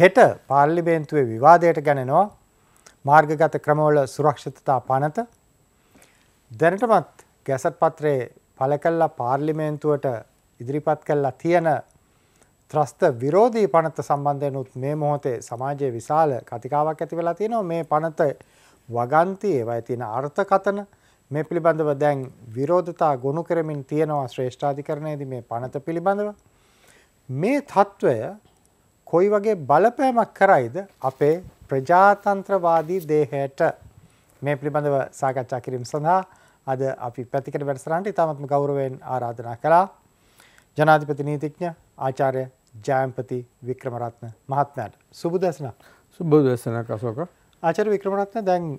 හෙට පාර්ලිමේන්තුවේ විවාදයට ගැනෙනවා මාර්ගගත ක්‍රමවල සුරක්ෂිතතා පනත දැනටමත් ගැසත් පත්‍රයේ පළ කල්ලා පාර්ලිමේන්තුවට ඉදිරිපත් කල්ලා තියෙන ත්‍රස්ත විරෝධී පනත සම්බන්ධයනුත් මේ මොහොතේ සමාජයේ විශාල කතිකාවක් ඇති වෙලා තියෙනවා මේ පනත වගන්ති ඒවයි තියෙන අර්ථකතන මේ පිළිබඳව දැන් විරෝධතා ගොුණු කරමින් තියෙනවා ශ්‍රේෂ්ඨාධිකරණයේද මේ පනත පිළිබඳව මේ තත්ත්වය කොයි වගේ බලපෑමක් කරයිද අපේ ප්‍රජාතන්ත්‍රවාදී දේහයට මේ පිළිබඳව සාකච්ඡා කිරීම සඳහා අද අපි පැතිකඩ වැඩසටහනට ඉතාමත්ම ගෞරවයෙන් ආරාධනා කළා ජනාධිපති නීතිඥ ආචාර්ය ජයම්පති වික්‍රමරත්න මහත්මයාට සුබ දසනක් සුබ දසනක් අශෝක ආචාර්ය වික්‍රමරත්න දැන්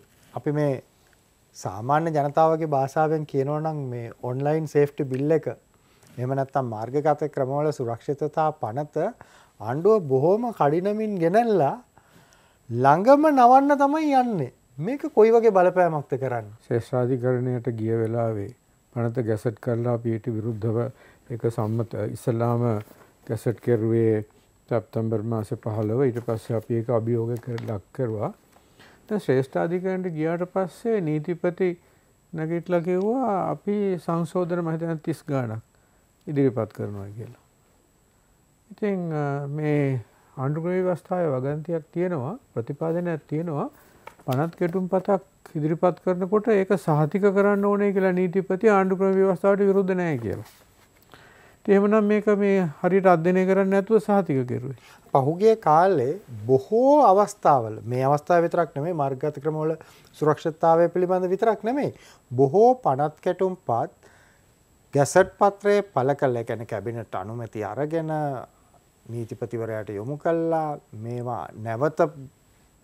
අපි මේ සාමාන්‍ය ජනතාවගේ භාෂාවෙන් කියනවා නම් මේ ඔන්ලයින් සේෆ්ටි බිල් එක එහෙම නැත්නම් මාර්ගගත ක්‍රමවල සුරක්ෂිතතා පනත ආණ්ඩුව බොහොම කඩිනමින් ගෙනල්ලා ළඟම නවන්න තමයි යන්නේ. මේක කොයි වගේ බලපෑමක්ද කරන්නේ? ශේෂාධිකරණයට ගිය වෙලාවේ පනත ගැසට් කරලා පීට විරුද්ධව ඒක සම්මත ඉස්සලාම ගැසට් කෙරුවේ සැප්තැම්බර් මාසේ 15 ඊට පස්සේ අපි ඒක අභියෝග කරලා ලක් කරුවා. දැන් ශ්‍රේෂ්ඨාධිකරණයට ගියාට පස්සේ නීතිපති නැගිටලා කිව්වා අපි සංශෝධන මහිතන 30 ගාණක් ඉදිරිපත් කරනවා කියලා. ඉතින් මේ ආණ්ඩුක්‍රම ව්‍යවස්ථාවේ වගන්තියක් තියෙනවා ප්‍රතිපාදනයක් තියෙනවා පනත් කෙටුම් පතක් ඉදිරිපත් කරනකොට ඒක සහතික කරන්න ඕනේ කියලා නීතිපති ආණ්ඩුක්‍රම ව්‍යවස්ථාවට විරුද්ධ නැහැ කියලා. ඉතින් එහෙමනම් මේක මේ හරියට අධ්‍යයනය කරන්න නැතුව සහතික කෙරුවේ. පහුගිය කාලේ බොහෝ අවස්ථාවල මේ අවස්ථාව විතරක් නෙමෙයි මාර්ගගත ක්‍රමවල සුරක්ෂිතතාවය පිළිබඳ විතරක් නෙමෙයි බොහෝ පනත් කෙටුම් පත් ගැසට් පත්‍රයේ පළ කළ ගැන කැබිනට අනුමැති අරගෙන නීතිපතිවරයට යොමු කල්ලා මේවා නැවත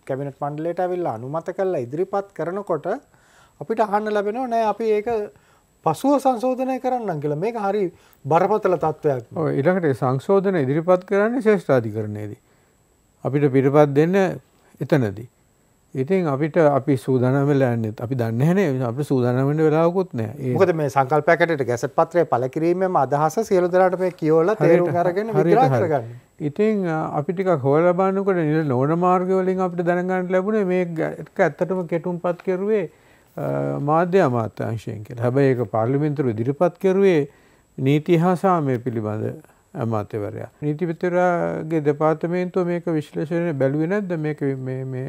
කැබිනට පණ්ඩලට ඇවිල්ලා අනුමත කල්ලා ඉදිරිපත් කරනකොට අපිට අහන්න ලැබෙනවා නෑ අපි ඒක පසුව සංශෝධනය කරන්න කියල මේක හරි බරපතල තත්ත්වයක් ඉළඟට සංශෝධන ඉදිරිපත් කරන්නේ ශේෂ්ඨාධිකරණයේදී. අපිට පිරිපත් දෙන්න එතනදී. ඉතින් අපිට අපි සූදානම් වෙලා යන්නේ අපි දන්නේ නැහැ අපිට සූදානම් වෙන්න වෙලාවකුත් නැහැ. මොකද මේ සංකල්පයකට ගැසට් පත්‍රය පළ කිරීමේම අදහස සියලු දෙනාට මේ කියවලා තේරුම් අරගෙන විග්‍රහ කරගන්න. ඉතින් අපි ටිකක් හොයලා බලනකොට නෝන මාර්ග වලින් අපිට දැනගන්න ලැබුණේ මේක ඇත්තටම කෙටුම්පත් කරුවේ මාධ්‍ය අමාත්‍යාංශයෙන් කියලා. හැබැයි ඒක පාර්ලිමේන්තුව ඉදිරිපත් කරුවේ නීති හා සාමය පිළිබඳ අමාත්‍යවරයා. නීතිපතිවරයාගේ දෙපාර්තමේන්තුව මේක විශ්ලේෂණය බැලුවේ නැද්ද මේක මේ මේ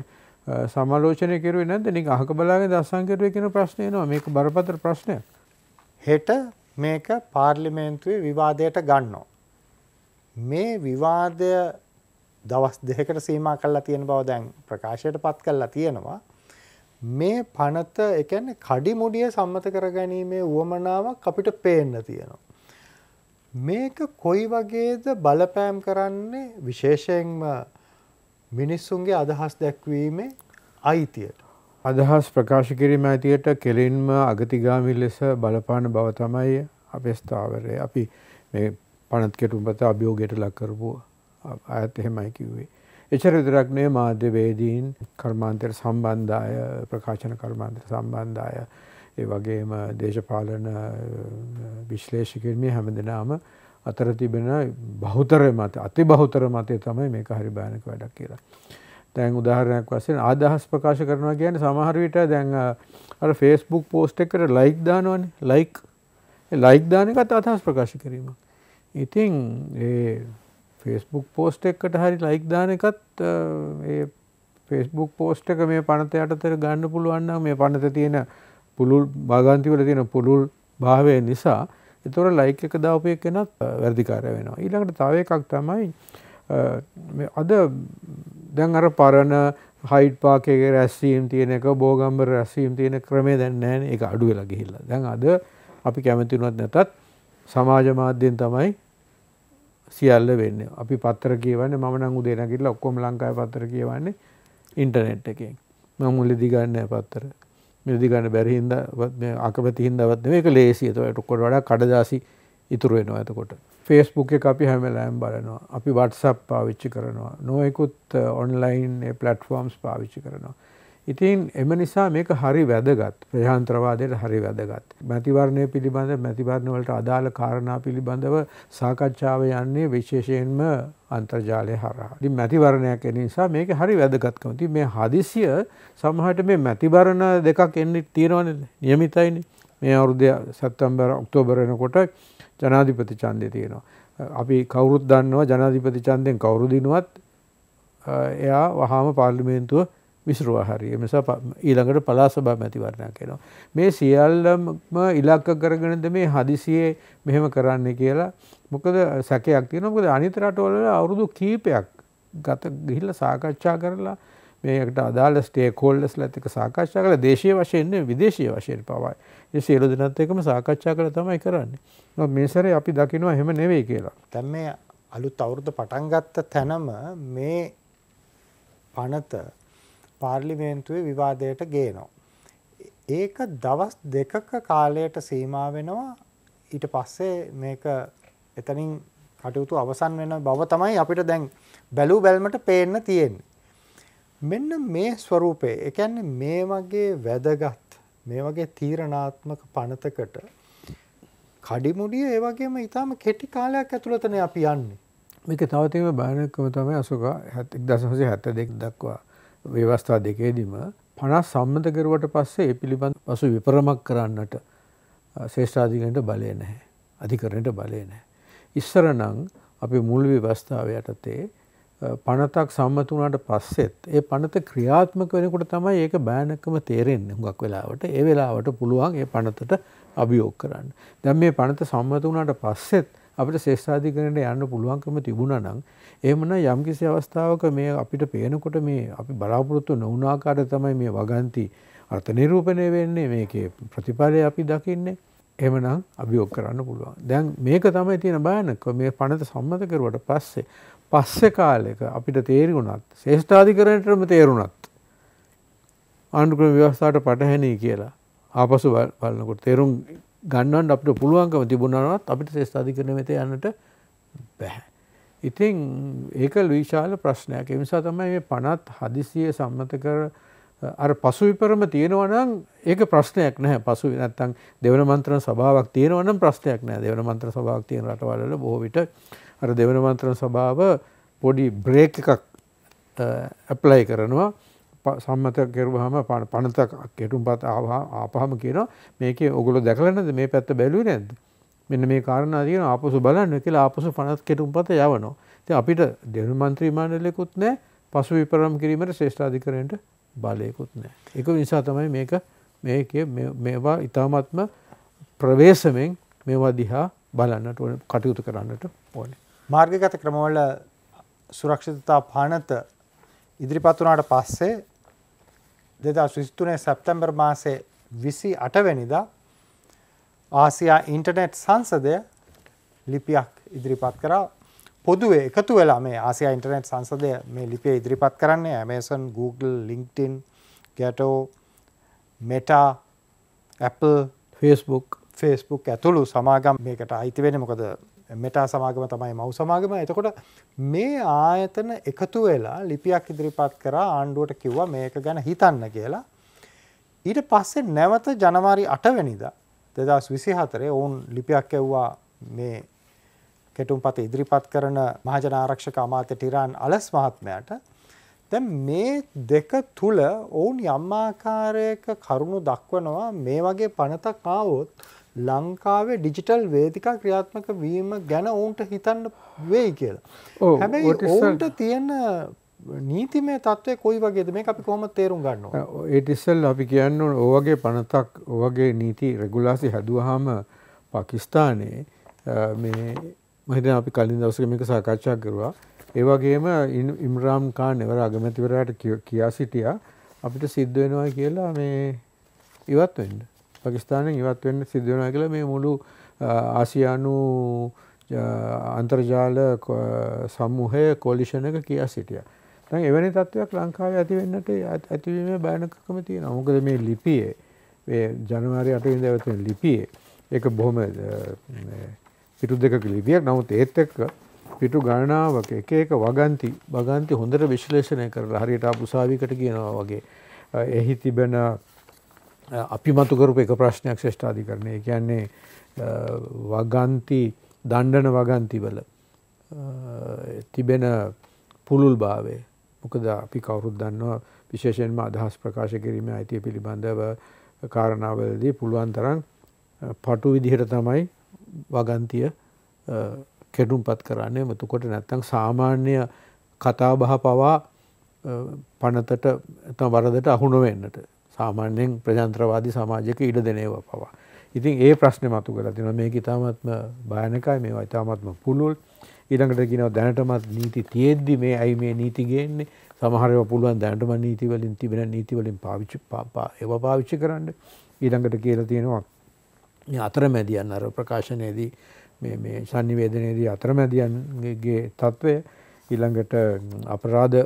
සමාලෝචනය කෙරුවේ නැද්ද නික අහක බලාගෙන දස්සන් කෙරුවේ කියන ප්‍රශ්නේ එනවා මේක බරපතල ප්‍රශ්නයක් හෙට මේක පාර්ලිමේන්තුවේ විවාදයට ගන්නවා මේ විවාදය දවස් දෙකකට සීමා කරලා තියෙන බව දැන් ප්‍රකාශයට පත් කරලා තියෙනවා මේ පනත ඒ කියන්නේ කඩිමුඩිය සම්මත කරගැනීමේ උවමනාවක් අපිට පේන්න තියෙනවා මේක කොයි වගේද බලපෑම් කරන්නේ විශේෂයෙන්ම මිනිස්සුන්ගේ අදහස් දැක්වීමේ අයිතියට. අදහස් ප්‍රකාශ කිරීම ඇතියට කෙලින්ම අගතිගාමි ලෙස බලපාන බව තමයි අපේ ස්ථාවරය. අපි මේ පනත් කෙටුම්පත අභියෝගයට ලක්කරපු අයත් එහෙමයි කිව්වේ. එචර විතරක් නේ මාධ්‍යවේදීන් කර්මාන්තයට සම්බන්ධාය ප්‍රකාශන කර්මාන්තයට සම්බන්ධාය ඒ වගේම දේශපාලන විශ්ලේෂකයන් මේ හැමදෙනාම අතර තිබෙන බහුතර මත අති බහුතර මතය තමයි මේක හරි භයානක වැඩක් කියලා. දැන් උදාහරණයක් වශයෙන් ආදහස් ප්‍රකාශ කරනවා කියන්නේ සමහර විට දැන් අර Facebook post එකකට like දානවනේ like ලයික් දාන එකත් අදහස් ප්‍රකාශ කිරීම. ඉතින් ඒ ෆෙස්බුක් පෝස්ට් එකට හරි ලයික් දාන එකත් ෆෙස්බුක් පෝස්ට් එක මේ පනත යටතර ගන්න පුළුවන්න මේ පනත තියෙන පුළුල් භාගන්තිවල තියෙන පුළුල් භාවය නිසා එතොර ලයික එක දාපය කෙනත් වැරදිකාරය වෙනවා. ඊළඟට තව එකක් තමයි අද දැන් අර පරණ හයිට් පාකයක රැස්වීම් තියෙන එක බෝගම්බර රැස්වීම් තියෙන ක්‍රමේ දැන් නෑන එක අඩු වෙලා ගිහිල්ලා. දැන් අද අපි කැමතිනුවත් නැතත් සමාජ මාධ්‍යෙන් තමයි සියල්ල වෙන්න. අපි පත්තර කියවන්නේ මම නම් උදේ නැගිටලා ඔක්කොම ලංකාවේ පත්තර කියවන්නේ ඉන්ටර්නෙට් එකෙන්. මම මුලදී ගන්න පත්තර. මිලදී ගන්න බැරි හින්දා මේ අකමැති හින්දාවත් නෙමෙයි ඒක ලේසියි. ඒතකොට ඔක්කොට වඩා කඩදාසි ඉතුරු වෙනවා එතකොට. ෆේස්බුක් එක අපි හැම වෙලාවෙම බලනවා. අපි WhatsApp පාවිච්චි කරනවා. නොයෙකුත් ඔන්ලයින් ප්ලැට්ෆෝම්ස් පාවිච්චි කරනවා. ඉතින් එම නිසා මේක හරි වැදගත් ප්‍රජාන්ත්‍රවාදයට හරි වැදගත්. මැතිවරණය පිළිබඳ මැතිවරණවලට අදාළ කාරණා පිළිබඳව සාකච්ඡාව යන්නේ විශේෂයෙන්ම අන්තර්ජාලය හරහා. ඉතින් මැතිවරණයක් එන නිසා මේක හරි වැදගත්කම. ඉතින් මේ හදිසිය සමහරට මේ මැතිවරණ දෙකක් එන්නේ තියෙනවනේ નિયમિતයිනේ. මේ අවුරුද්දේ සැප්තැම්බර් ඔක්තෝබර් වෙනකොට ජනාධිපති ඡන්දය තියෙනවා. අපි කවුරුත් දන්නවා ජනාධිපති ඡන්දයෙන් කවුරු දිනුවත් එයා වහාම පාර්ලිමේන්තුව විසරුවා හරිය නිසා ඊළඟට පලා සභා මැතිවරණයක් එනවා. මේ සියල්ලම ඉලක්ක කරගෙනද මේ හදිසියේ මෙහෙම කරන්න කියලා මොකද සැකයක් තියෙනවා. මොකද අනිත් රටවල අවුරුදු කීපයක් ගත ගිහිල්ලා සාකච්ඡා කරලා මේකට අදාළ ස්ටේක් හෝල්ඩර්ස්ලත් එක්ක සාකච්ඡා කරලා දේශීය වශයෙන් විදේශීය වශයෙන් පවා ඒ සියලු දෙනාත් එක්කම සාකච්ඡා කරලා තමයි කරන්නේ. මේ සැරේ අපි දකිනවා එහෙම නෙවෙයි කියලා. දැන් මේ අලුත් අවුරුද්ද පටන් ගත්ත තැනම මේ පනත පාර්ලිමේන්තුවේ විවාදයට ගේනවා. ඒක දවස් දෙකක කාලයට සීමා වෙනවා ඊට පස්සේ මේක එතනින් කටයුතු අවසන් වෙන බව තමයි අපිට දැන් බැලූ බැල්මට පේන්න තියෙන්නේ. මෙන්න මේ ස්වරූපය ඒ කියන්නේ මේ වගේ වැදගත් මේ වගේ තීරණාත්මක පනතකට කඩිමුඩිය ඒ වගේම ඊටාම කෙටි කාලයක් ඇතුළතනේ අපි යන්නේ. මේක තව තේම භයානකම තමයි අසුක 1972 දක්වා ව්‍යවස්ථා දෙකේදීම 50 සම්මත කරුවට පස්සේ ඒ පිළිබඳ පසු විපරමක් කරන්නට ශේෂ්ඨාධිකරණයට බලය නැහැ. අධිකරණයට බලය නැහැ. ඉස්සර නම් අපි මුල් ව්‍යවස්ථාව යටතේ පනතක් සම්මත වුණාට පස්සෙත් ඒ පනත ක්‍රියාත්මක වෙනකොට තමයි ඒක බෑනකම තේරෙන්නේ හුඟක් වෙලාවට ඒ වෙලාවට පුළුවන් ඒ පනතට අභියෝග කරන්න. දැන් මේ පනත සම්මත වුණාට පස්සෙත් අපිට ශේෂ්ඨාධිකරණයට යන්න පුළුවන්කම තිබුණා නම් එමන යම්කිසි අවස්ථාවක මේ අපිට පේනකොට මේ අපි බලාපොරොත්තු නොවනාකාට තමයි මේ වගන්ති අර්ථ නිරූපණය වෙන්නේ මේකේ ප්‍රතිඵලය අපි දකින්නේ එමනම් අභියෝග කරන්න පුළුවන් දැන් මේක තමයි තියෙන බයනක මේ පනත සම්මත කරුවට පස්සේ පස්සෙ කාලෙක අපිට තේරුණත් ශේෂ්ඨාධිකරණයටම තේරුණත් ආණ්ඩුක්‍රම ව්‍යවස්ථාවට පටහැනී කියලා ආපසු බලනකොට තේරුම් ගන්නවන්ට අපිට පුළුවන්කම තිබුණනවත් අපිට ශේෂ්ඨාධිකරණය වෙත යන්නට බැහැ ඉතින් ඒක විශාල ප්‍රශ්නයක් එනිසා තමයි මේ පනත් හදිසිය සම්මත කර අර පසුවිපරම තියෙනවනම් ඒක ප්‍රශ්නයක් නැහැ පසු නැත්තම් දෙවන මන්ත්‍රණ සභාවක් තියෙනවනම් ප්‍රශ්නයක් නැහැ දෙවන මන්ත්‍ර සභාවක් තියෙන රටවල බොහෝ විට අර දෙවන මන්ත්‍රණ සභාව පොඩි බ්‍රේක් එකක් ඇප්ලයි කරනවා සම්මත කෙරුවහම පනතක් කෙටුම් පත් ආපහම කියනවා මේක ඔගුල දැකලනද මේ පැත්ත බැලුවේ නැද්ද මෙන්න මේ කාරණා තියෙන ආපසු බලන්න කියලා ආපසු 50 කෙටුම්පත යවනවා. ඉතින් අපිට දෙනු മന്ത്രി මණ්ඩලෙකුත් නැහැ. පසු විපරම් කිරීමට ශ්‍රේෂ්ඨාධිකරණයට බලයකුත් නැහැ. ඒක නිසා තමයි මේක මේකේ මේවා ඊ타මත්ම ප්‍රවේශමෙන් මේවා දිහා බලන්නට ඕනේ කටයුතු කරන්නට ඕනේ. මාර්ගගත ක්‍රමවල සුරක්ෂිතතා පානත ඉදිරිපත් වුණාට පස්සේ 2023 සැප්තැම්බර් මාසේ 28 වෙනිදා ආසියා ඉන්ටනෙට් සංසදය ලිපියක් ඉදිරිපත් කරා පොදුවේ එකතු වෙලා මේ ආසියා ඉන්ටනෙට් සංසදය මේ ලිපිය ඉදිරිපත් කරන්නේ ඇමේසන් Google ලිින්ටින් ගැටෝ මෙටා Apple ෆස්බුක් ෆස්බුක් ඇතුළු සමාගම් මේකට අයිතිවෙන මොකද මෙටා සමාගම තමයි මව් සමාගම එතකොට මේ ආයතන එකතු වෙලා ලිපියක් ඉදිරිපත් කරා ආණ්ඩුවට කිව්වා මේක ගැන හිතන්න කියලා ඊට පස්සේ නැවත ජනවාරි අටවැනිදා දෙදස් විසි හතරේ ඔවුන් ලිපියක් එව්වා මේ කෙටුම්පත ඉදිරිපත් කරන මහජන ආරක්ෂක අමාත්‍ය ටිරාන් අලස් මහත්මයට දැන් මේ දෙක තුල ඔවුන් යම් ආකාරයක කරුණු දක්වනවා මේ වගේ පනතක් ආවොත් ලංකාවේ ඩිජිටල් වේදිකා ක්‍රියාත්මක වීම ගැන ඔවුන්ට හිතන්න වෙයි කියලා. හැබැයි ඔවුන්ට තියෙන නීතිමය තත්ත්වය කොයි වගේද මේ අපි කොහොම තේරුම් ගන්නවා. ඒට ඉස්සල් අපි කියන්න ඕවගේ පනතක් ඔවගේ නීති රෙගුලාසි හැදුවහම පකිස්ථානයේ මේ මහිතන අපි කලින් දවසක මේක සාකච්ඡා කරුවා. ඒ වගේම ඉම්රාම් කාන් එවර අගමැතිවරයාට කියා සිටියා අපිට සිද්ධ වෙනවා කියලා මේ ඉවත් වෙන්න. පකිස්ථානයෙන් ඉවත් වෙන්න සිද්ධ වෙනවා කියලා මේ මුළු ආසියානු අන්තර්ජාල සමූහය කොලිෂන් එක කියා සිටියා. දැන් එවැනි තත්ත්වයක් ලංකාවේ ඇති වෙන්නට ඇතිවීමේ බයනකකම තියෙනවා. මොකද මේ ලිපියේ මේ ජනවාරි 8 වෙනිදා ඇතුළු ලිපියේ ඒක බොහොම පිටු දෙකක ලිපියක්. නමුත් ඒත් එක්ක පිටු ගණනාවක එක එක වගන්ති වගන්ති හොඳට විශ්ලේෂණය කරලා හරියට අපුසාවිකට කියනවා වගේ එහි තිබෙන අපිමතු කරපු එක ප්‍රශ්නයක් ශ්‍රේෂ්ඨාධිකරණය. ඒ කියන්නේ වගන්ති දණ්ඩන වගන්තිවල තිබෙන පුළුල් භාවය මොකද අපි කවුරුත් දන්නවා විශේෂයෙන්ම අදහස් ප්‍රකාශ කිරීමේ අයිතිය පිළිබඳව කාරණාවලදී පුළුවන් තරම් පටු විදිහට තමයි වගන්තිය කෙඩුම්පත් කරන්නේ මතකොට නැත්තං සාමාන්‍ය කතාබහ පවා පනතට වරදට අහුණුවෙන්නට සාමාන්‍යයෙන් ප්‍රජන්ත්‍රවාදී සමාජක ඉඩ දෙනේව පවා. ඉතින් ඒ ප්‍රශ්න මතු කලා තින මේ ඉතාමත්ම භයනකයි මේ ඉතාමත්ම පුළුල්. ඊළඟට කියනවා දැනටමත් නීති තියෙද්දි මේ ඇයි මේ නීති ගේන්නේ සමහරව පුළුවන් දැනටම නීතිවලින් තිබෙන නීතිවලින් පාවිච්චි ඒව පාවිච්චි කරන්න ඊළඟට කියලා තියෙනවා මේ අතරමැදියන් අර ප්‍රකාශනයේදී මේ මේ sannivedanaයේදී අතරමැදියන්ගේ తත්වය ඊළඟට අපරාධ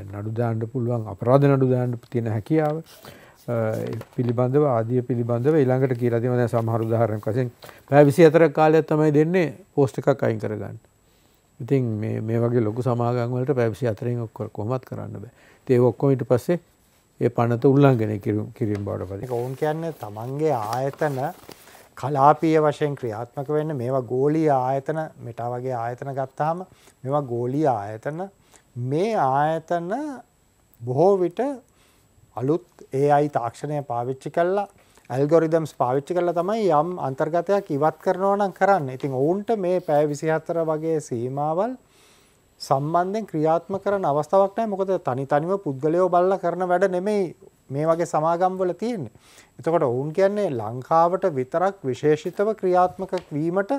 නඩු දාන්න පුළුවන් අපරාධ නඩු දාන්න තියෙන හැකියාව පිළිබඳව ආදිය පිළිබඳව ඊළඟට කියලා දෙනවා දැන් සමහර උදාහරණයක් වශයෙන් පැය 24ක් කාලයක් තමයි දෙන්නේ පෝස්ට් එකක් අයින් කරගන්න. ඉතින් මේ මේ වගේ ලොකු සමාගම් වලට පැය 24න් ඔක්කොම කොහොමවත් කරන්න බෑ. ඉතින් ඒක ඔක්කොම ඊට පස්සේ ඒ පනත උල්ලංඝනය කිරීම කිරීම බවට පත් වෙනවා. ඒක වුන් කියන්නේ තමන්ගේ ආයතන කලාපීය වශයෙන් ක්‍රියාත්මක වෙන්න මේවා ගෝලීය ආයතන මෙටා වගේ ආයතන ගත්තාම මේවා ගෝලීය ආයතන මේ ආයතන බොහෝ විට අලුත් AI තාක්ෂණය පාවිච්චි කළා ඇල්ගොරිදම්ස් පාවිච්චි කළා තමයි යම් අන්තර්ගතයක් ඉවත් කරනවා නම් කරන්න. ඉතින් ඔවුන්ට මේ පැය 24 වගේ සීමාවල් සම්බන්ධයෙන් ක්‍රියාත්මක කරන අවස්ථාවක් නැහැ. මොකද තනි තනිව පුද්ගලයෝ බලලා කරන වැඩ නෙමෙයි මේ වගේ සමාගම්වල තියෙන්නේ. එතකොට ඔවුන් කියන්නේ ලංකාවට විතරක් විශේෂිතව ක්‍රියාත්මක වීමට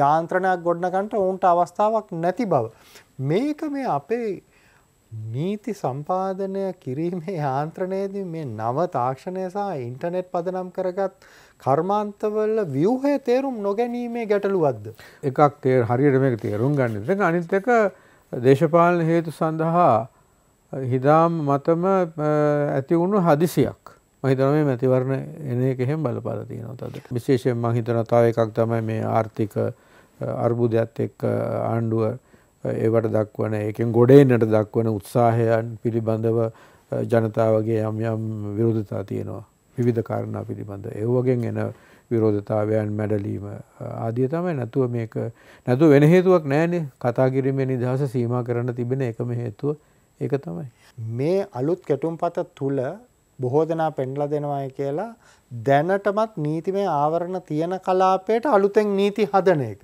යාන්ත්‍රණයක් ගොඩනගන්න ඔවුන්ට අවස්ථාවක් නැති බව. මේක මේ අපේ නීති සම්පාදනය කිරීමේ යාන්ත්‍රණයේදී මේ නව තාක්ෂණය සහ ඉන්ටර්නෙට් පදනම් කරගත් කර්මාන්තවල ව්‍යුහය තේරුම් නොගැනීමේ ගැටලුවක්ද එකක් තේ හරියට මේක තේරුම් ගන්න දෙක අනිත් එක දේශපාලන හේතු සඳහා හිදාම් මතම ඇති වුණු හදිසියක් මම හිතනවා මේ මැතිවරණ එන එක එහෙම බලපාලා තියෙනවා තද විශේෂයෙන් මම හිතනවා තව එකක් තමයි මේ ආර්ථික අර්බුදයත් එක්ක ආණ්ඩුව ඒවට දක්වන ඒකෙන් ගොඩේන්නට දක්වන උත්සාහයන් පිළිබඳව ජනතාවගේ යම් යම් විරෝධතා තියෙනවා විවිධ කාරණා පිළිබඳ ඒවගෙන් එන විරෝධතාවයන් මැඩලීම ආදිය තමයි නැතුව මේක නැතු වෙන හේතුවක් නෑනේ කතා කිරීමේ නිදහස සීමා කරන්න තිබෙන එකම හේතුව ඒක තමයි. මේ අලුත් කැටුම්පත තුල බොහෝ දෙනා පෙන්ලා දෙනවායි කියලා දැනටමත් නීතිමය ආවරණ තියෙන කලාපයට අලුතෙන් නීති හදන එක.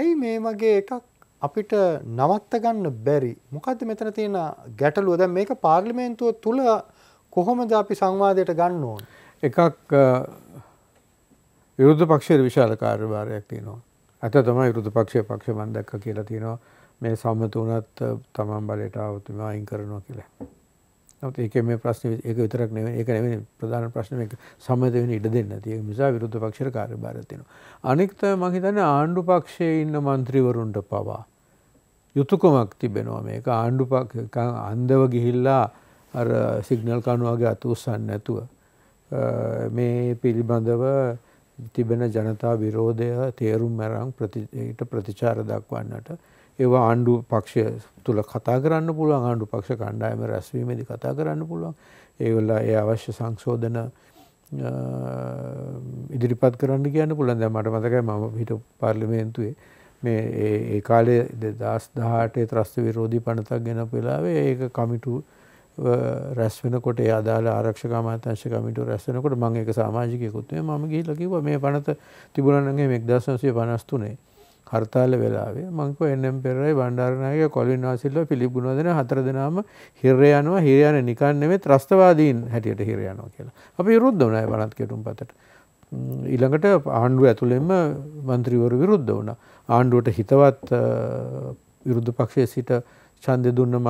ඇයි මේ මගේ එකක් අපිට නවත්ත ගන්න බැරි. මොකද්ද මෙතන තියෙන ගැටලුව? දැන් මේක පාර්ලිමේන්තුව තුල කොහොමද අපි සංවාදයට ගන්න ඕන? එකක් විරුද්ධ පක්ෂයේ විශාල කාර්යභාරයක් තියෙනවා. ඇත තමයි විරුද්ධ පක්ෂයේ පක්ෂ මම දැක්ක කියලා තියෙනවා. මේ සම්මත වුණත් තමන් බලයට આવතුම අයින් කරනවා කියලා. නමුත් ඒකේ මේ ප්‍රශ්නේ ඒක විතරක් නෙවෙයි ඒක නෙවෙයි ප්‍රධාන ප්‍රශ්නේ මේක සම්මත වෙන්න ඉඩ දෙන්නේ නැති. ඒ නිසා විරුද්ධ පක්ෂයට කාර්යභාරය තියෙනවා. අනික මම හිතන්නේ ආණ්ඩු පක්ෂයේ ඉන්න മന്ത്രിවරුන්ට පවා යුතුයකමක් තිබෙනවා මේක ආණ්ඩු පක්ෂ අන්දව ගිහිල්ලා අර සිග්නල් කණුවගේ අත උස්සන්නේ නැතුව මේ පිළිබඳව තිබෙන ජනතා විරෝධය තේරුම් අරන් ප්‍රතිචාර දක්වන්නට ඒවා ආණ්ඩු පක්ෂ තුළ කතා කරන්න පුළුවන් ආණ්ඩු පක්ෂ කණ්ඩායම රැස්වීමේදි කතා කරන්න පුළුවන් ඒවල්ලා ඒ අවශ්‍ය සංශෝධන ඉදිරිපත් කරන්න කියන්න පුළන් දැ මට මතකයි මම හිට පාර්ලිමේන්තුවේ මේ ඒ කාලේ දෙදස් දහටේ ත්‍රස්ත විරෝධී පනතක් ගෙන පෙලාවේ ඒක කමිටු රැස් වෙනකොට අදාල ආරක්ෂක මාතංශ කමිටු රැස් වෙනකොට මම ඒක සමාජිකයෙකුත් වෙයි මම ගිහිල්ලා කිව්වා මේ පනත තිබුණා නම් 1953 කර්තාල වෙලාවේ මංක එන්නම් පෙරයි බණ්ඩාරනායක කොලින් වාසිල්ල පිළිබුණ දෙන හතර දෙනාම හිර යනවා හිර යන නිකන් නෙමෙයි ත්‍රස්තවාදීන් හැටියට හිර යනවා කියලා. අපි විරුද්ධ වුණා වනත් කෙටුම්පතට. ඊළඟට ආණ්ඩුව ඇතුළෙම മന്ത്രിවරු විරුද්ධ වුණා. ආණ්ඩුවට හිතවත් විරුද්ධ පක්ෂයේ සිට ඡන්දය දුන්නම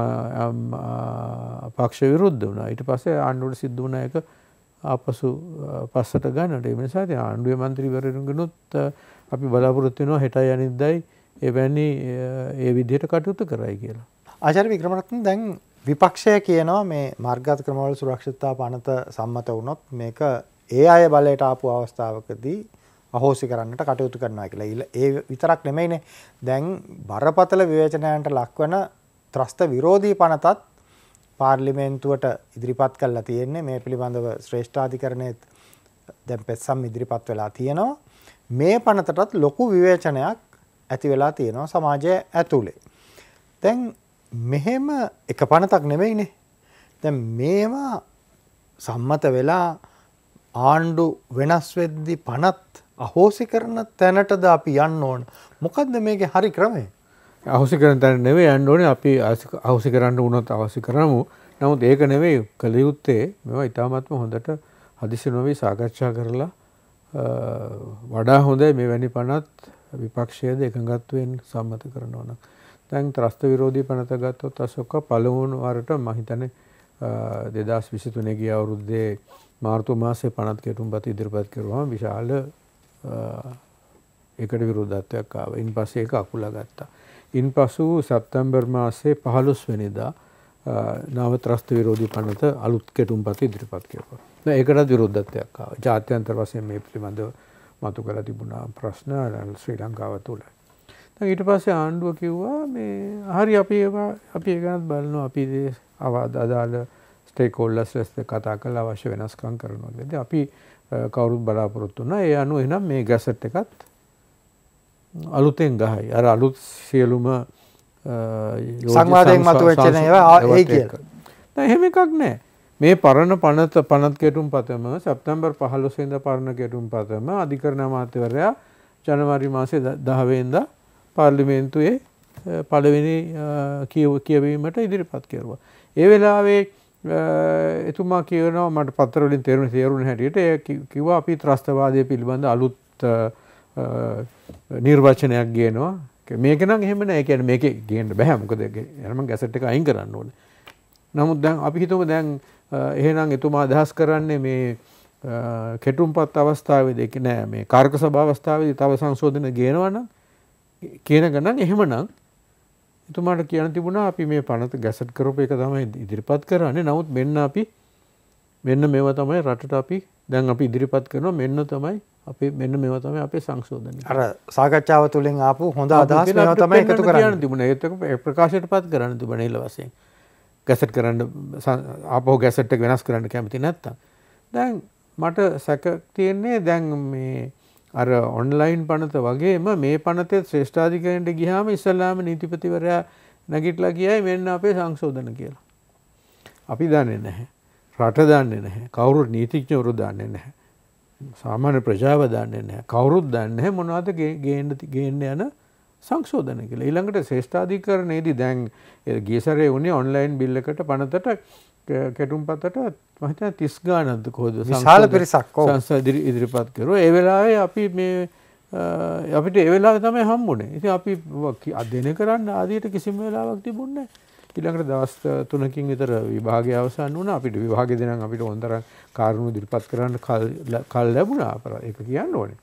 පක්ෂ විරුද්ධ වුණා. ඊට පස්සේ ආණ්ඩුවට සිද්ධ වුණ එක ආපසු පස්සට ගන්නට ඒ නිසා ඉතින් ආණ්ඩුවේ മന്ത്രിවරුන්ගෙනුත් අපි බලාපොරොත්තු වෙනවා හෙටයි අනිද්දායි එවැනි ඒ විදිහට කටයුතු කරයි කියලා. ආචාර්ය වික්‍රමරත්න දැන් විපක්ෂය කියනවා මේ මාර්ගාත ක්‍රමවල සුරක්ෂිතතාව පනත සම්මත වුණොත් මේක ඒ අය බලයට ආපු අවස්ථාවකදී අහෝසි කරන්නට කටයුතු කරනවා කියලා. ඒ විතරක් නෙමෙයිනේ. දැන් බරපතල විවේචනයන්ට ලක්වන ත්‍රස්ත විරෝධී පනතත් පාර්ලිමේන්තුවට ඉදිරිපත් කරලා තියෙන්නේ මේ පිළිබඳව ශ්‍රේෂ්ඨාධිකරණයත් දැන් පෙත්සම් ඉදිරිපත් වෙලා තියෙනවා. මේ පනතටත් ලොකු විවේචනයක් ඇති වෙලා තියෙනවා සමාජය ඇතුළේ. තැන් මෙහෙම එක පනතක් නෙමෙයිනේ. තැ මේවා සම්මත වෙලා ආණ්ඩු වෙනස් වෙද්දි පනත් අහෝසි කරන තැනටද අපි යන්න ඕන මොකක්ද මේක හරි ක්‍රමය අහුසි කරන තැන නෙවේ යන්න ඕනේ අපි අහුසි කරන්න වුණොත් අවසි කරමු නමුත් ඒක නෙවෙයි කළ යුත්තේ මෙවා ඉතාමත්ම හොඳට හදිසි නොවී සාකච්ඡා කරලා වඩා හොඳයි මේ වැනි පනත් විපක්ෂයද එකගත්වෙන් සම්මත කරනවන. තැන් ත්‍රස්ත විරෝධී පනත ගත්තොත් අසොක්ක පළවුණු වරට මහිතන දෙදස් විසිතුනගිය අවුරුද්දේ මාර්තු මාසේ පනත් කෙටුම් පති ඉදිරිපත් කරවා විශාල එකට විරුද්ධත්වයක් ආව ඉන් පසේ එක අකුලා ගත්තා. ඉන් පසු සැප්තැම්බර් මාසේ පහළුස් වෙනිදා නව ත්‍රස්ත විරෝධී පනත අලුත් කෙටුම් පති ඉදිරිපත් කරවා. ඒකටත් විරුද්ධත්වයක් ආවා. ජාත්‍යන්තර වශයෙන් මේ පිළිබඳව මතු කරලා තිබුණා ප්‍රශ්න ශ්‍රී ලංකාව තුළ. දැන් ඊට පස්සේ ආණ්ඩුව කිව්වා මේ හරි අපි ඒවා අපි ඒ ගැනත් බලනවා අපි අවාද අදාළ ස්ටේක් හෝල්ඩර්ස් ලෙස කතා කරලා අවශ්‍ය වෙනස්කම් කරනවා කියලා. ඉතින් අපි කවුරුත් බලාපොරොත්තු වුණා. ඒ අනුව එහෙනම් මේ ගැසට් එකත් අලුතෙන් ගහයි. අර අලුත් සියලුම සංවාදයෙන් මතුවෙච්ච ඒවා ඒ කියලා. දැන් එහෙම එකක් නැහැ. මේ පරණ පනත පනත් කෙටුම් පතම සැප්තැම්බර් පහලොසේද පරණ කෙටුම් පතම අධිකරණ අමාත්‍යවරයා ජනවරි මාසේ දහවෙන්ද පාර්ලිමේන්තුයේ පළවෙනි කියවීමට ඉදිරිපත් කෙරුවා. ඒ වෙලාවේ එතුමා කියනවා මට පත්තරලින් තේරුණ තේරුණ හැටියට ඒ කිව්වා අපි ත්‍රස්තවාදය පිළිබඳ අලුත් නිර්වචනයක් ගේනවා මේක නම් එහෙම නෑ කියන්නේ මේකේ ගේන්න බෑ මොකද එනම ගැසට් එක අයින් කරන්න ඕනේ. නමුත් දැන් අපි හිතමු දැන් එහෙනම් එතුමා අදහස් කරන්නේ මේ කෙටුම්පත් අවස්ථාවේද ඒක නෑ මේ කාර්ක සභා අවස්ථාවේදී තව සංශෝධන ගේනවනම් කියන ගණන් එහෙමනම් එතුමාට කියන තිබුණා අපි මේ පනත ගැසට් කරපු එක තමයි ඉදිරිපත් කරන්නේ නමුත් මෙන්න අපි මෙන්න මේවා තමයි රටට අපි දැන් අපි ඉදිරිපත් කරනවා මෙන්න තමයි අපේ මෙන්න මේවා තමයි අපේ සංශෝධනය. අර සාකච්ඡාව තුලින් ආපු හොඳ අදහස් මේවා තමයි එකතු කරන්න තිබුණා. ඒත් ඒක ප්‍රකාශයටපත් කරන්න තිබුණා ඊළ වශයෙන්. ගැසට් කරන්න අපෝ ගැසට්ට වෙනස් කරන්න කැමති නැත්ත. දැන් මට සැක තියෙන්නේ දැන් මේ අර ඔන්ලයින් පනත වගේම මේ පනතේ ශ්‍රේෂ්ඨාධිකරයට ගිහාම ඉස්සල්ලාම නීතිපතිවරයා නැගිටලා කියයි මෙන්න අපේ සංශෝධන කියලා. අපි දන්නේ නැහැ. රට දන්නේ නැහැ. කවුරුත් නීතිඥවරු දන්නේ නැහැ. සාමාන්‍ය ප්‍රජාව දන්නේ නැහැ. කවුරුත් දන්නේ නැහැ මොනවද ගේන්න යන සංශෝධන කළ ඊළඟට ශේෂ්ඨාධිකරණයේදී දැන් ගේසරේ වුණේ ඔන්ලයින් බිල් එකට පනතට කැටුම් පතට මහිතන 30 ගානක් කොහොද විශාල පිරිසක් ඔව් සංසද ඉදිරිපත් කරුවා ඒ වෙලාවේ අපි මේ අපිට ඒ වෙලාවේ තමයි හම්බුනේ ඉතින් අපි අධ්‍යයනය කරන්න ආදියට කිසිම වෙලාවක් තිබුණේ ඊළඟට දවස් 3කින් විතර විභාගය අවසන් වුණා අපිට විභාගෙ දෙනම් අපිට ඕනතරම් කාරණු ඉදිරිපත් කරන්න කල් ලැබුණා ඒක කියන්න ඕනේ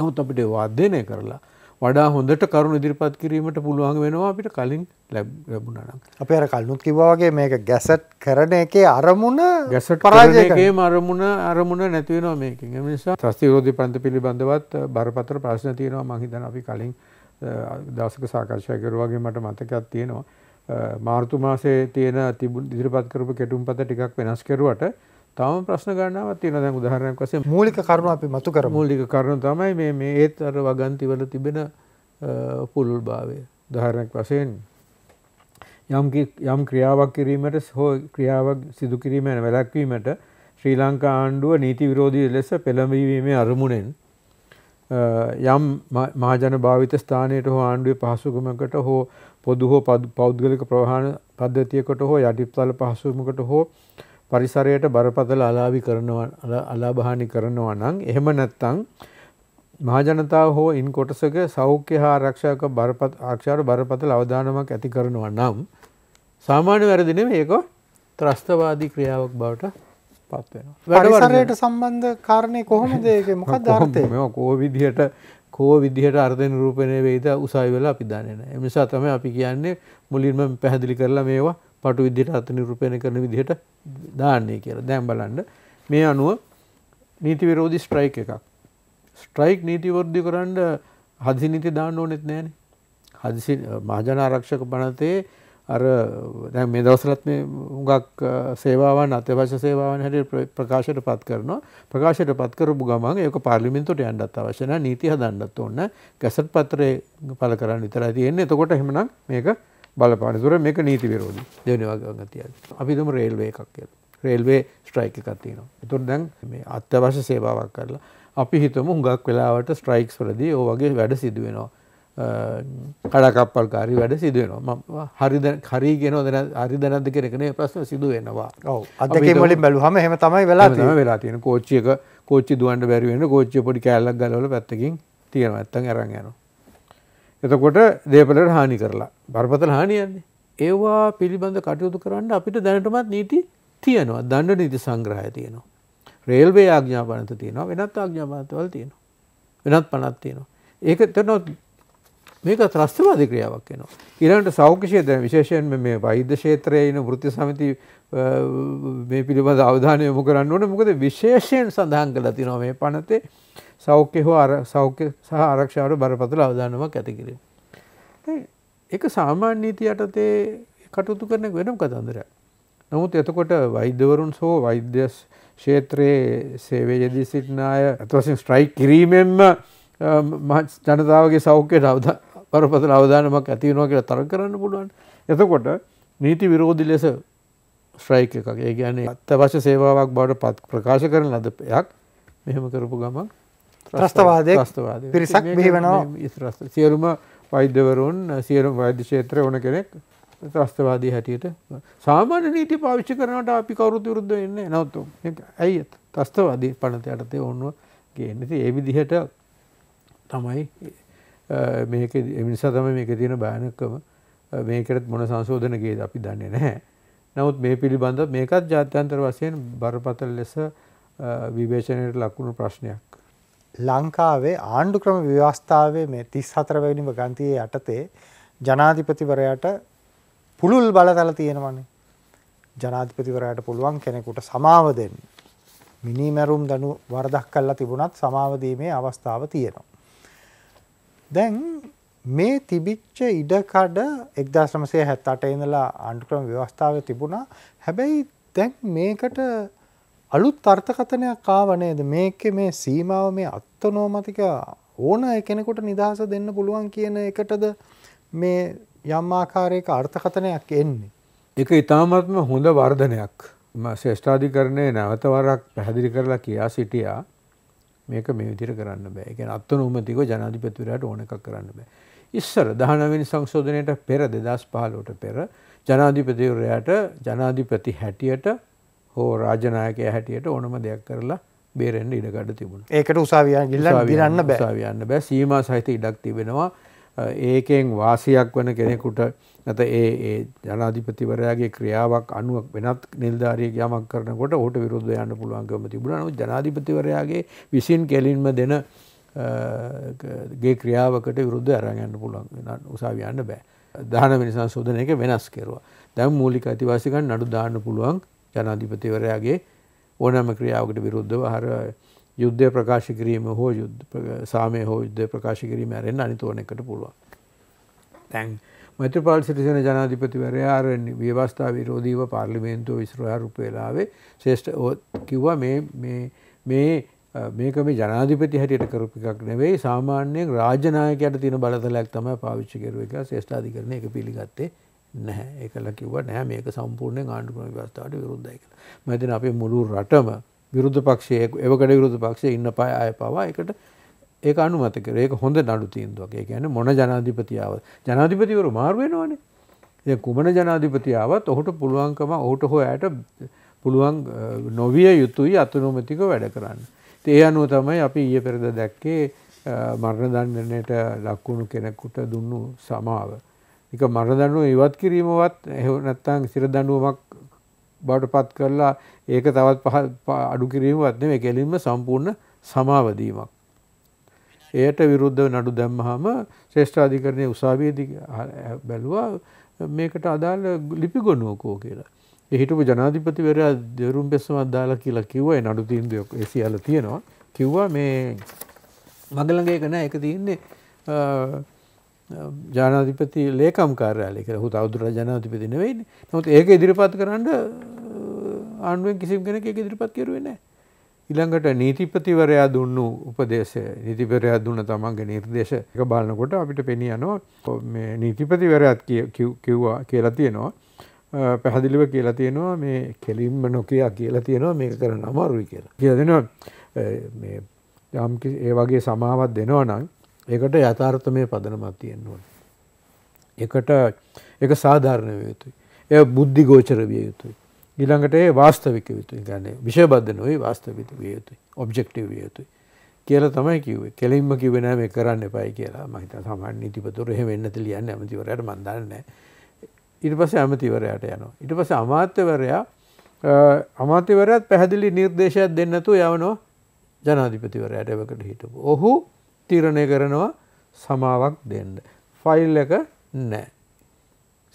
නමුත් අපිට වාදනය කරලා වඩා හොඳට කරුණු ඉදිරිපත් කිරීමට පුළුවන් වෙනවා අපිට කලින් ලැබුණනම් අපේ අර කල්නුත් කිව්වාගේ මේක ගැසට් කරන එකේ අරමුණ ගැසට් පරාජයකගේම අරමුණ අරමුණ නැතිවෙනවා මේකින් එම නිසා ත්‍රස්ති විරෝධී ප්‍රන්ත පිළිබඳවත් බරපතල ප්‍රශ්න තියෙනවා මං හිතන අපි කලින් දවසක සාකච්ඡා කරුවාගේ මට මතකයක් තියෙනවා මාර්තු මාසේ තියෙන තිබු ඉදිරිපත් කරපු කෙටුම්පත ටිකක් වෙනස් කරුවට තවම ප්‍රශ්න ගණනාවක් තියෙනවා දැන් උදාහරණයක් වශයෙන් මූලික කරුණු අපි මතු කරමු මූලික කරුණු තමයි මේ මේ ඒත් අර වගන්තිවල තිබෙන පුළුල්භාවය උදාහරණයක් වශයෙන් යම් යම් ක්‍රියාවක් කිරීමට හෝ ක්‍රියාවක් සිදු කිරීම යන වැළැක්වීමට ශ්‍රී ලංකා ආණ්ඩුව නීති විරෝධී ලෙස පෙළඹවීමේ අරමුණෙන් යම් මහජන භාවිත ස්ථානයට හෝ ආණ්ඩුවේ පහසුකමකට හෝ පොදු හෝ පෞද්ගලික ප්‍රවාහන පද්ධතියකට හෝ යටිපතල පහසුකමකට හෝ පරිසරයට බරපතල අලාවි කරනවා අලාභහානි කරනවා නම් එහෙම නැත්නම් මහජනතාව හෝ ඉන් කොටසක සෞඛ්‍ය හා ආරක්ෂාවක බරපත ආරක්ෂාවට බරපතල අවදානමක් ඇති කරනවා නම් සාමාන්‍ය වැරදි නෙමෙයි ඒක ත්‍රස්තවාදී ක්‍රියාවක් බවට පත් වෙනවා. පරිසරයට සම්බන්ධ කාරණේ කොහොමද ඒක මොකක්ද අර්ථය? මේක කෝ විදිහට කෝ විදිහට අර්ථ නිරූපණය වෙයිද උසාවි වෙලා අපි දන්නේ නැහැ. ඒ නිසා තමයි අපි කියන්නේ මුලින්ම පැහැදිලි කරලා මේවා පටු විදිහට අත නිරූපණය කරන විදිහට දාන්නේ කියලා දැන් බලන්න මේ අනුව නීති විරෝධී ස්ට්‍රයික් එකක් ස්ට්‍රයික් නීති විරෝධී කරන්න හදිසි නීති දාන්න ඕනෙත් නෑනේ හදිසි මහජන ආරක්ෂක පනතේ අර දැන් මේ දවස්වලත් මේ හුඟක් සේවාවන් අත්‍යවශ්‍ය සේවාවන් හැටියට ප්‍රකාශයට පත් කරනවා ප්‍රකාශයට පත් කරපු ගමන් ඒක පාර්ලිමේන්තුවට යන්නත් අවශ්‍ය නැහැ නීති හදන්නත් ඕන ගැසට් පත්‍රය පළ කරන්න විතරයි තියෙන්නේ එතකොට එහෙමනම් මේක බලපාන තුර මේක නීති විරෝධී දෙවනි වගේ ගතියක් අපි දුම රේල්වේ එකක් කියලා. රේල්වේ ස්ට්‍රයික් එකක් තියෙනවා. ඒතර දැන් මේ අත්‍යවශ්‍ය සේවාවක් කරලා අපි හිතමු හුඟක් වෙලාවට ස්ට්‍රයික්ස් වලදී ඔය වගේ වැඩ සිදු වෙනවා. කඩකප්පල්කාරී වැඩ සිදුවෙනවා හරිද හරි ගෙනද හරිද නැද්ද කියන එක නේ ප්‍රශ්න සිදු වෙනවා. ඔව් අත්දැකීම් වලින් බැලුවම එහෙම තමයි වෙලා තියෙන්නේ. වෙලා තියෙන කෝච්චි එක කෝච්චි දුවන්න බැරි වෙන කෝච්චිය පොඩි කෑල්ලක් ගලවලා පැත්තකින් තියෙනවා. නැත්තම් අරන් යනවා. එතකොට දේපලට හානි කරලා බරපතල හානියන්නේ. ඒවා පිළිබඳ කටයුතු කරන්න අපිට දැනටමත් නීති තියෙනවා දණ්ඩ නීති සංග්‍රහය තියෙනවා. රේල්වේ ආඥාපනත තියෙනවා වෙනත් ආඥාපනතවල් තියෙනවා. වෙනත් පනත් තියෙනවා. ඒක තනොත් මේක ත්‍රස්තවාද ක්‍රියාවක් වෙනවා. ඊළඟට සෞඛ්‍ය ක්ෂේත්‍රය විශේෂයෙන් මේ වෛද්‍ය ක්ෂේත්‍රයේ ඉන වෘත්ති සමිති මේ පිළිබඳ අවධානය යොමු කරන්න ඕනේ. මොකද විශේෂයෙන් සඳහන් කරලා තියෙනවා මේ පනතේ සෞඛ්‍ය හෝ සෞඛ්‍ය සහ ආරක්ෂාවට බරපතල අවධානමක් ඇති කිරීම. එක සාමාන්‍ය නීති යටතේ කටයුතු කරන වෙනම කතන්දරයක්. නමුත් එතකොට වෛද්‍යවරුන් සෝ වෛද්‍ය ක්ෂේත්‍රයේ සේවයේදී සිටින අය අතවසින් ස්ට්‍රයික් කිරීමෙන්ම ජනතාවගේ සෞඛ්‍යයට අවද පරපතල අවධානමක් ඇති වෙනවා කියලා තරක කරන්න පුළුවන්. එතකොට නීති විරෝධී ලෙස ස්ට්‍රයික් එකක්. ඒ කියන්නේ අත්‍යවශ්‍ය සේවාවක් බවට ප්‍රකාශ කරන ලද එකක් මෙහෙම කරපු ගමන් ත්‍රස්තවාදයේ ත්‍රස්තවාදයේ පිරිසක් බිහි වෙනවා. සියලුම වෛද්‍යවරුන් සියලුම වෛද්‍ය ක්ෂේත්‍රයේ ඕන කෙනෙක් ත්‍රස්තවාදී හැටියට සාමාන්‍ය නීති පාවිච්චි කරනවට අපි කවුරුත් විරුද්ධ වෙන්නේ නැහැ. නමුත් ඇයි ත්‍රස්තවාදී පනත යටතේ ඕන්ව ගේන්නේ. ඉතින් ඒ විදිහට තමයි මේක ඒ නිසා තමයි මේකේ තියෙන බානකම මේකට මොන සංශෝධන ගේද අපි දන්නේ නැහැ. නමුත් මේ පිළිබඳව මේකත් ජාත්‍යන්තර වශයෙන් බරපතල ලෙස විවේචනයට ලක්වුණු ප්‍රශ්නයක්. ලංකාවේ ආණ්ඩුක්‍රම ව්‍යවස්ථාවේ මේ 34 වෙනිම ගන්තියේ යටතේ ජනාධිපතිවරයාට පුළුල් බලතල තියෙනවනේ. ජනාධිපතිවරයාට පුළුවන් කෙනෙකුට සමාව දෙන්න. මිනිමැරුම් දනු වරදක් කළා තිබුණත් සමාව දීමේ අවස්ථාව තියෙනවා. දැන් මේ තිබිච්ච ඉඩකඩ 1978 ඉඳලා ආණ්ඩුක්‍රම ව්‍යවස්ථාවේ තිබුණා. හැබැයි දැන් මේකට අලුත් අර්ථකතනයක් කාවනේද මේක මේ සීමාව මේ අත්තනෝමතික ඕන එකෙනෙකුට නිදහස දෙන්න පුළුවන් කියන එකටද මේ යම් ආකාරයක අර්ථකතනයක් එන්නේ. එක ඉතාමත්ම හොඳ වර්ධනයක් ශේෂ්ඨාධිකරණය නැවතවරක් පැහැදිලි කරලා කියා සිටියා මේක මේ විදිර කරන්න බෑ එක අත්තනෝමතික ජනාධිපතිවරයට ඕන එකක් කරන්න බෑ. ඉස්සර දහනවෙනි සංශෝධනයට පෙර දෙදස් පහලෝට පෙර ජනාධිපතිවරයාට ජනාධිපති හැටියට හෝ රාජනායකය හැටියට ඕනම දෙයක් කරලා බේරෙන්න්න ඉඩකඩ තිබුණ ඒකට උසාවියන් ගිල්ල විරන්න බෑසාවියන්න බෑ සීම සහිත ඉඩක් තිබෙනවා ඒකෙන් වාසියක් වන කෙනෙකුට නැත ඒ ජනාධිපතිවරයාගේ ක්‍රියාවක් අනුවක් වෙනත් නිල්ධාරිය යමක් කරනකොට ඕට විරුද්ධ යන්න පුළුවන්කම තිබුණනු ජනාධිපතිවරයාගේ විසින් කෙලින්ම දෙන ගේ ක්‍රියාවකට විරුද්ධ අරගන්න පුළුවන් උසාවියන්න බෑ දාන මිනිසන් සෝදන එක වෙනස් කෙරවා දැම් මූලික අතිවාසිකන් නඩු දාන්න පුළුවන් ජනාධිපතිවරයාගේ ඕනෑම ක්‍රියාවකට විරුද්ධව හර යුද්ධය ප්‍රකාශ කිරීම හෝ සාමය හෝ යුද්ධ ප්‍රකාශ කිරීම ඇරෙන් අනිතෝනකට පුළුවන්. තැන් මත්‍රපාල් සිටිසන ජනාධිපතිවරයාර ව්‍යවස්ථා විරෝධීව පාර්ලිමේන්තුව විශ්‍රහරුප වෙලාවේ ශේෂ්ඨ කිව්වා මේ මේක මේ ජනාධිපති හැටියට කරපු එකක් නෙවෙයි සාමාන්‍යයෙන් රාජනායකයට තියෙන බලතලයක් තමයි පාවිච්චි කරුවේ කියලා ශේෂ්ඨාධිකරණය ඒක පිළිගත්තේ නැහැ එකල කිව නෑ මේක සම්පූර්ණයෙන් ආණ්ඩුක්‍රම ව්‍යවස්ථාවට විරුද්ධයි කියලා. මම හිතන්නේ අපේ මුළු රටම විරුද්ධ පක්ෂයේ එවකට විරුද්ධ පක්ෂයේ ඉන්න පය අය පවා ඒකට ඒක අනුමත කරේ. ඒක හොඳ නඩු තීන්දුවක්. ඒ කියන්නේ මොන ජනාධිපතියව ජනාධිපතිවරු මාරු වෙනවනේ. දැන් කුමන ජනාධිපතියවත් ඔහුට පුළුවන්කම ඔහුට හෝ ඇයට පුළුවන් නොවිය යුතුයි අතනොමතික වැඩ කරන්න. ඒ අනුව තමයි අපි ඊයේ පෙරද දැක්කේ මරණ දඬුවමට ලක්වුණු කෙනෙකුට දුන්නු සමාව. එක මරදඩුව ඉවත් කිරීමවත් නැත්තං සිරදඩුවමක් බවට පත් කරලා ඒක තවත් පහ අඩු කිරීමවත් මේ කෙලින්ම සම්පූර්ණ සමාවදීමක්. එයට විරුද්ධ නඩු දැම්මහම ශ්‍රේෂ්ඨාධිකරණය උසාවේදි බැලුවා මේකට අදාළ ලිපි ගොනුවකෝ කියලා. එහිටපු ජනාධිපතිවරයා දෙරුම් පෙස්සමත් දාලා කියලා කිව්වයි නඩු තීන්දුවක් ඒ සියල්ල තියෙනවා. කිව්වා මේ මගළඟ එක නෑ එක තියෙන්නේ ජානාධිපති ලේකම් කාර්යාලය කර හු අවදුරට ජනාධිපති නෙවෙයි නොත් ඒක ඉදිරිපත් කරන්න ආණුවෙන් කිසිම් කෙනෙ එක ඉදිරිපත් කරුවෙන ඉළඟට නීතිපතිවරයා දුන්නු උපදේශය නීතිපරයා දුන්න තමන්ගේ නිර්දේශ එක බලනකොට අපිට පෙනියනවා නීතිපතිවරයත් කිව්වා කියලා තියෙනවා පැහදිලිව කියලා තියෙනවා මේ කෙලින්ම නොකයා කියලා තියෙනවා මේක කරන අමාරුයි කියලා කියදෙනවා යම් ඒ වගේ සමාවත් දෙනවා නම් එකට යථාර්ථමය පදනමක් තියෙන්න ඕන. එකට එක සාධාරණ විය යුතුයි. ඒ බුද්ධි ගෝචර විය යුතුයි. ඊළඟට ඒ වාස්තවික විය යුතුයි. කියන්නේ විෂයබද්ධ නොවේ වාස්තවික විය යුතුයි. ඔබ්ජෙක්ටිව් විය යුතුයි. කියලා තමයි කිව්වේ. කෙලින්ම කිව්වේ නෑ මේ කරන්න එපායි කියලා. මම හිතා සාමාන්‍ය නීතිපතිවරු එහෙම වෙන්න නැති ලියන්නේ අමතිවරයාට මම දන්නේ නෑ. ඊට පස්සේ අමතිවරයාට යනවා. ඊට පස්සේ අමාත්‍යවරයා අමාත්‍යවරයාත් පැහැදිලි නිර්දේශයක් දෙන්න නැතුව යවනවා ජනාධිපතිවරයාට එවකට හිටපු. ඔහු තීරණය කරනවා සමාවක් දෙන්න. ෆයිල් එක නෑ.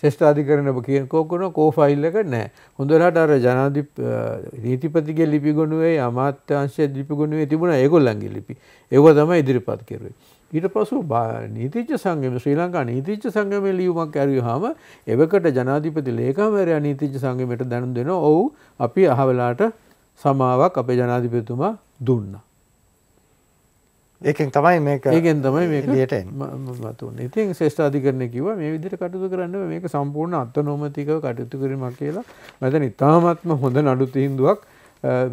ශේෂ්ඨාධිකරණ ඔබ කියන කෝකන කෝෆයිල් එක නෑ. හොඳලාට අර ජනාධි නීතිපතිගේ ලිපි ගොනුවේ අමාත්‍යංශයේ ලිපි ගොනුවේ තිබුණා ඒගොල්ලන්ගේ ලිපි. ඒව තමයි ඉදිරිපත් කරුවේ. ඊට පසු නීතිච්ච සංගම ශ්‍රී ලංකා නීතිච්ච සංගමය ලියුමක් ඇරයහම එවකට ජනාධිපති ලේකාමරයා නීතිච්ච සංගමයට දැනු දෙෙන ඔවු අපි අහවලාට සමාවක් අපේ ජනාධිපතුමා දුන්නා. ඒකෙන් තමයි මේක ඒකෙන් තමයි මේක එළියට එන්නේ. ඉතින් ශ්‍රේෂ්ඨ අධිකරණය කිව්වා මේ විදිහට කටයුතු කරන්න මේක සම්පූර්ණ අත්නොමතිකව කටයුතු කිරීමක් කියලා. මම ඉතාමත්ම හොඳ නඩු තීන්දුවක්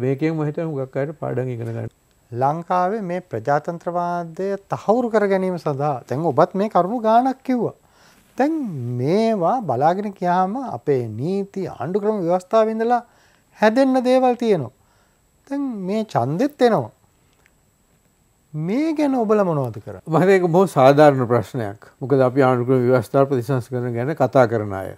මේකෙන් මම හිතන හුඟක් අයට පාඩම් ඉගෙන ගන්න. ලංකාවේ මේ ප්‍රජාතන්ත්‍රවාදය තහවුරු කර ගැනීම සඳහා දැන් ඔබත් මේ කරුණු ගාණක් කිව්වා. දැන් මේවා බලාගෙන කියාම අපේ නීති ආණ්ඩුක්‍රම ව්‍යවස්ථාවඉඳලා හැදෙන්න දේවල් තියෙනවා. දැන් මේ චන්දෙත් එනවා. මේ ගැන ඔබල මොනවද කර මහක බෝ සාධාරණ ප්‍රශ්නයක් මොකද අපි ආණුකර ව්‍යවස්ථාව ප්‍රතිසංස් කරන ගැන කතා කරන අය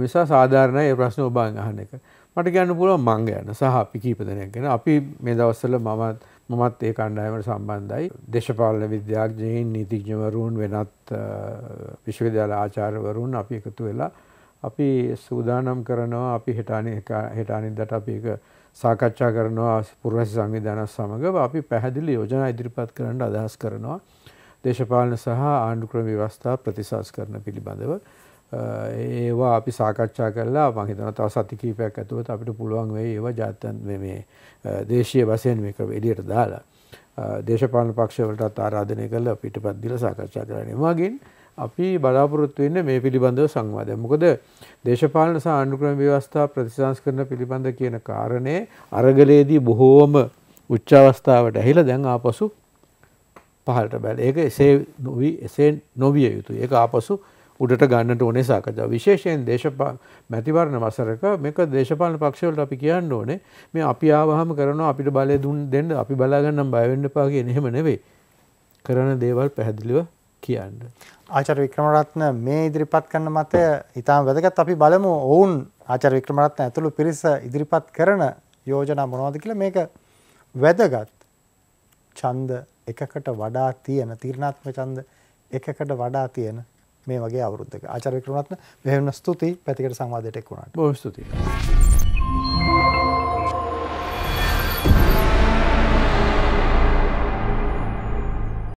නිසා සාධාරණය ඒ ප්‍රශ්න ඔබාන් අහන එක මට ගැන්න පුළුව මංග යන සහ අපි කීපදනයක් ගැන අපි මේ දවස්සල මමත් මමත් ඒ කණ්ඩායමට සම්බන්ධයි දේශපාලන විද්‍යාඥයන් නීතිඥවරුන් වෙනත් විශ්වවිද්‍යාල ආචාර්යවරුන් අපි එකතු වෙලා අපි සූදානම් කරනවා අපි හෙටානි හෙටානින්දට අපි එක සාකච්ඡා කරනවා පුරවැසි සංවිධානත් සමඟ අපි පැහැදිලි යෝජනා ඉදිරිපත් කරන්න අදහස් කරනවා දේශපාලන සහ ආණ්ඩුක්‍රම ව්‍යවස්ථා ප්‍රතිසස් කරන පිළිබඳව ඒවා අපි සාකච්ඡා කරලා මහිතන තව සති කීපයක් ඇතුවත අපිට පුළුවන් වෙයි ඒවා ජාතන් මේ දේශීය වසයෙන් මේක එලියට දාලා දේශපාලන පක්ෂවලටත් ආරාධනය කරලා පිටපත් දීලා සාකච්ඡා කරන්න. එවාගෙන් අපි බලාපොරොත්තු වෙන්නේ මේ පිළිබඳව සංවාදයක්. මොකද දේශපාලන සහ ආණ්ඩුක්‍රම ව්‍යවස්ථා ප්‍රතිසංස්කරණ පිළිබඳ කියන කාරණේ අරගලයේදී බොහෝම උච්ච අවස්ථාවට ඇහිලා දැන් ආපසු පහළට බැල. ඒක එසේ නොවි එසේ නොවිය යුතුයි. ඒක ආපසු උඩට ගන්නට ඕනේ සාකච්ඡා. විශේෂයෙන් දේශපා මැතිවරණ වසරක මේක දේශපාලන පක්ෂවලට අපි කියන්න ඕනේ. මේ අපි ආවහම කරනවා අපිට බලය දුන්න දෙන්න අපි බලාගන්නම් බය වෙන්න එපා කියන එහෙම නෙවෙයි. කරන දේවල් පැහැදිලිව කියන්න. ආචර වික්‍රමරත්න මේ ඉදිරිපත් කරන මතය ඉතාම වැදගත් අපි බලමු ඔවුන් ආචර වික්‍රමරත්න ඇතුළු පිරිස ඉදිරිපත් කරන යෝජනා මොනවද කියලා මේක වැදගත් ඡන්ද එකකට වඩා තියෙන තීරණාත්මක ඡන්ද එකකට වඩා තියෙන මේ වගේ අවුරුද්දක ආචාර්ය වික්‍රමරත්න මෙහෙම ස්තුතියි පැතිකඩ සංවාදයට එක් වුණාට. බොහොම ස්තුතියි.